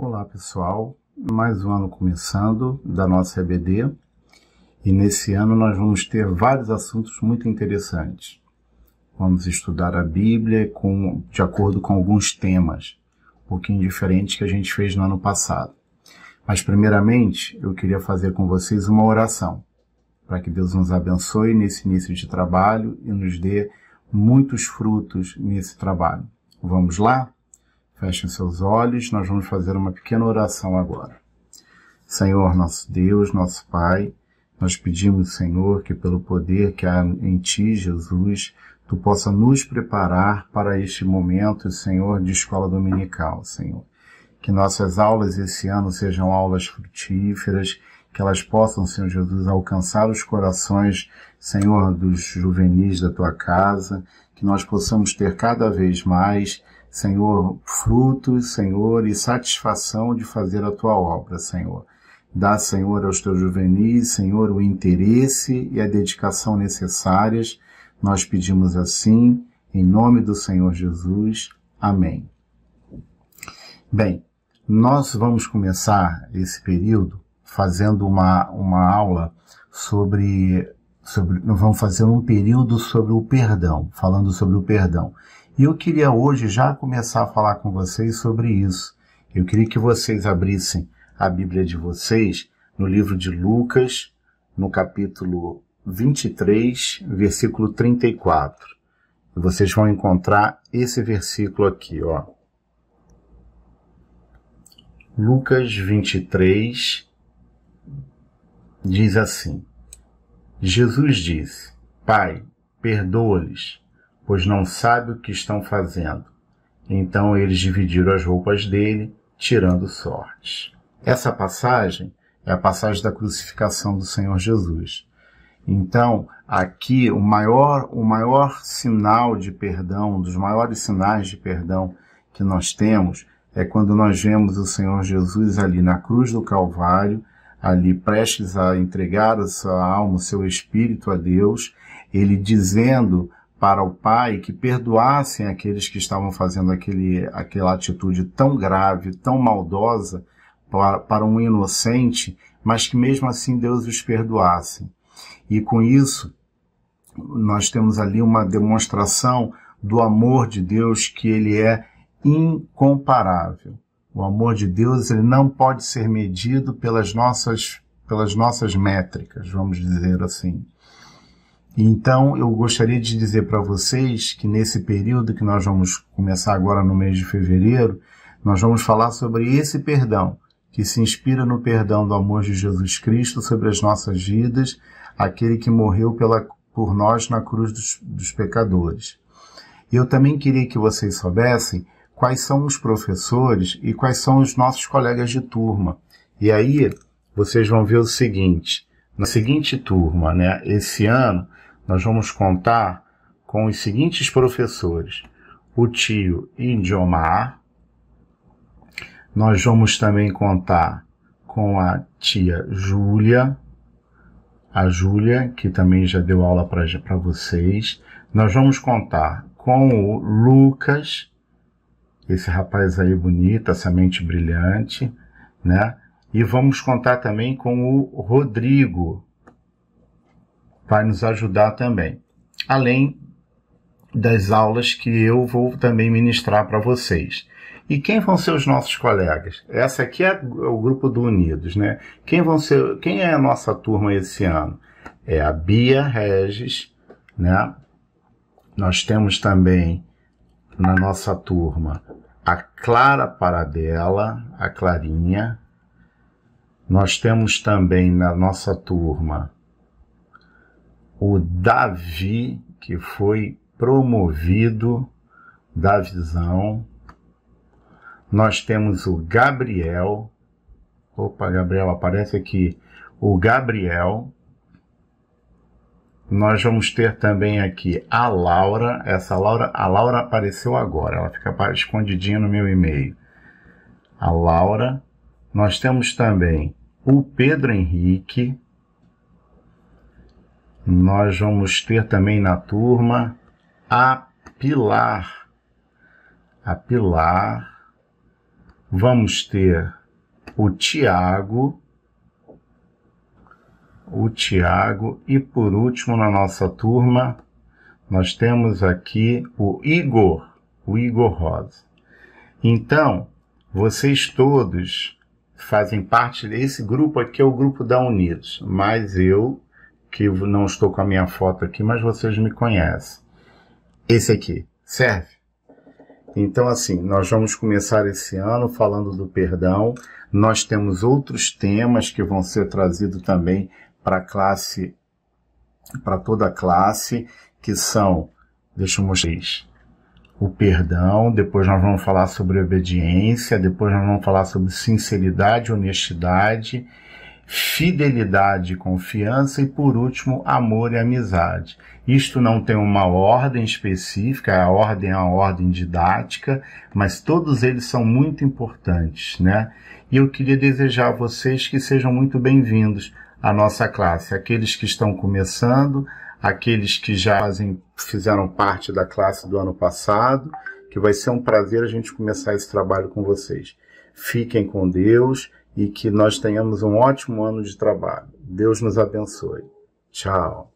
Olá pessoal, mais um ano começando da nossa EBD e nesse ano nós vamos ter vários assuntos muito interessantes. Vamos estudar a Bíblia com, de acordo com alguns temas, um pouquinho diferente que a gente fez no ano passado. Mas primeiramente eu queria fazer com vocês uma oração para que Deus nos abençoe nesse início de trabalho e nos dê muitos frutos nesse trabalho. Vamos lá? Fechem seus olhos, nós vamos fazer uma pequena oração agora. Senhor, nosso Deus, nosso Pai, nós pedimos, Senhor, que pelo poder que há em Ti, Jesus, Tu possa nos preparar para este momento, Senhor, de escola dominical, Senhor. Que nossas aulas esse ano sejam aulas frutíferas, que elas possam, Senhor Jesus, alcançar os corações, Senhor, dos juvenis da Tua casa, que nós possamos ter cada vez mais Senhor, frutos, Senhor, e satisfação de fazer a tua obra, Senhor. Dá, Senhor, aos teus juvenis, Senhor, o interesse e a dedicação necessárias. Nós pedimos assim, em nome do Senhor Jesus. Amém. Bem, nós vamos começar esse período fazendo uma, uma aula sobre, sobre. Vamos fazer um período sobre o perdão, falando sobre o perdão. E eu queria hoje já começar a falar com vocês sobre isso. Eu queria que vocês abrissem a Bíblia de vocês no livro de Lucas, no capítulo 23, versículo 34. E vocês vão encontrar esse versículo aqui, ó. Lucas 23 diz assim: Jesus disse: Pai, perdoa-lhes, pois não sabe o que estão fazendo. Então eles dividiram as roupas dele, tirando sortes. Essa passagem é a passagem da crucificação do Senhor Jesus. Então, aqui o maior, o maior sinal de perdão, um dos maiores sinais de perdão que nós temos é quando nós vemos o Senhor Jesus ali na cruz do Calvário, ali prestes a entregar a sua alma, o seu espírito a Deus, ele dizendo para o pai que perdoassem aqueles que estavam fazendo aquele, aquela atitude tão grave, tão maldosa para, para um inocente, mas que mesmo assim Deus os perdoasse. E com isso, nós temos ali uma demonstração do amor de Deus que ele é incomparável. O amor de Deus ele não pode ser medido pelas nossas, pelas nossas métricas, vamos dizer assim. Então, eu gostaria de dizer para vocês que nesse período que nós vamos começar agora no mês de fevereiro, nós vamos falar sobre esse perdão, que se inspira no perdão do amor de Jesus Cristo sobre as nossas vidas, aquele que morreu pela, por nós na cruz dos, dos pecadores. E eu também queria que vocês soubessem quais são os professores e quais são os nossos colegas de turma. E aí, vocês vão ver o seguinte: na seguinte turma, né, esse ano, nós vamos contar com os seguintes professores: o tio Indiomar, nós vamos também contar com a tia Júlia, a Júlia, que também já deu aula para vocês. Nós vamos contar com o Lucas, esse rapaz aí bonito, essa mente brilhante, né? E vamos contar também com o Rodrigo, vai nos ajudar também. Além das aulas que eu vou também ministrar para vocês. E quem vão ser os nossos colegas? Essa aqui é o grupo do Unidos, né? Quem vão ser, quem é a nossa turma esse ano? É a Bia Regis, né? Nós temos também na nossa turma a Clara Paradela, a Clarinha. Nós temos também na nossa turma o Davi, que foi promovido da visão. Nós temos o Gabriel. Opa, Gabriel, aparece aqui. O Gabriel. Nós vamos ter também aqui a Laura. Essa Laura, a Laura apareceu agora. Ela fica escondidinha no meu e-mail. A Laura. Nós temos também o Pedro Henrique nós vamos ter também na turma a Pilar. A Pilar. Vamos ter o Tiago. O Tiago. E por último, na nossa turma, nós temos aqui o Igor. O Igor Rosa. Então, vocês todos fazem parte desse grupo aqui, é o grupo da Unidos, mas eu que não estou com a minha foto aqui, mas vocês me conhecem. Esse aqui, serve? Então, assim, nós vamos começar esse ano falando do perdão. Nós temos outros temas que vão ser trazidos também para a classe, para toda a classe, que são, deixa eu mostrar, o perdão, depois nós vamos falar sobre obediência, depois nós vamos falar sobre sinceridade, honestidade, fidelidade e confiança, e por último, amor e amizade. Isto não tem uma ordem específica, a ordem é uma ordem didática, mas todos eles são muito importantes, né? E eu queria desejar a vocês que sejam muito bem-vindos à nossa classe, aqueles que estão começando, aqueles que já fazem, fizeram parte da classe do ano passado, que vai ser um prazer a gente começar esse trabalho com vocês. Fiquem com Deus e que nós tenhamos um ótimo ano de trabalho. Deus nos abençoe. Tchau.